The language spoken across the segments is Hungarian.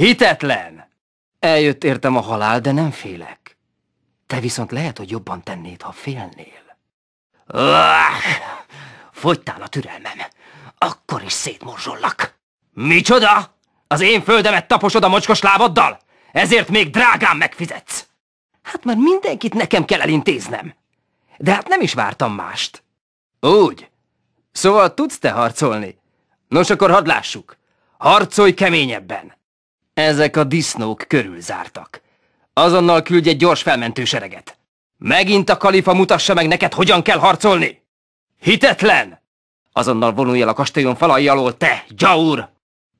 Hitetlen! Eljött értem a halál, de nem félek. Te viszont lehet, hogy jobban tennéd, ha félnél. Fogytál a türelmem. Akkor is szétmorzsollak. Micsoda? Az én földemet taposod a mocskos lábaddal? Ezért még drágán megfizetsz. Hát már mindenkit nekem kell elintéznem. De hát nem is vártam mást. Úgy. Szóval tudsz te harcolni? Nos, akkor hadd lássuk. Harcolj keményebben. Ezek a disznók körülzártak. Azonnal küldj egy gyors felmentősereget. Megint a kalifa mutassa meg neked, hogyan kell harcolni! Hitetlen! Azonnal vonulj el a kastélyon falai alól, te, Gyaur!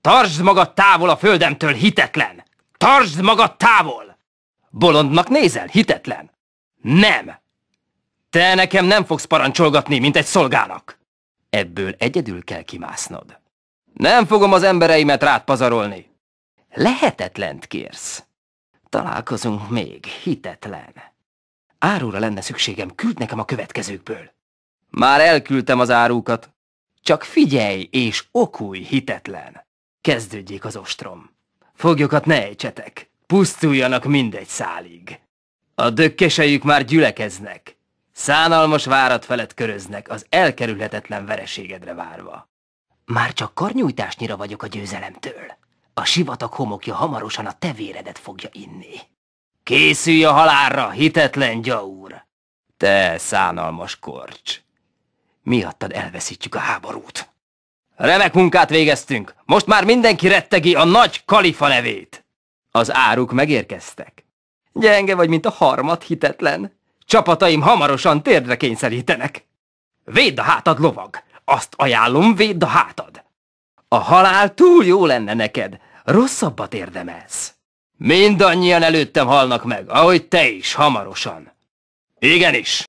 Tartsd magad távol a földemtől, hitetlen! Tartsd magad távol! Bolondnak nézel, hitetlen? Nem! Te nekem nem fogsz parancsolgatni, mint egy szolgának! Ebből egyedül kell kimásznod. Nem fogom az embereimet rád pazarolni. Lehetetlent kérsz. Találkozunk még, hitetlen. Árura lenne szükségem, küld nekem a következőkből. Már elküldtem az árukat. Csak figyelj és okulj, hitetlen. Kezdődjék az ostrom. Foglyokat ne ejtsetek, pusztuljanak mindegy szálig. A dökkesejük már gyülekeznek. Szánalmas várat felett köröznek, az elkerülhetetlen vereségedre várva. Már csak karnyújtásnyira vagyok a győzelemtől. A sivatag homokja hamarosan a te véredet fogja inni. Készülj a halálra, hitetlen gyaúr! Te szánalmas korcs! Miattad elveszítjük a háborút. Remek munkát végeztünk, most már mindenki rettegi a nagy kalifa nevét. Az áruk megérkeztek. Gyenge vagy, mint a harmad hitetlen. Csapataim hamarosan térdre kényszerítenek. Védd a hátad, lovag! Azt ajánlom, védd a hátad! A halál túl jó lenne neked, rosszabbat érdemelsz. Mindannyian előttem halnak meg, ahogy te is, hamarosan. Igenis!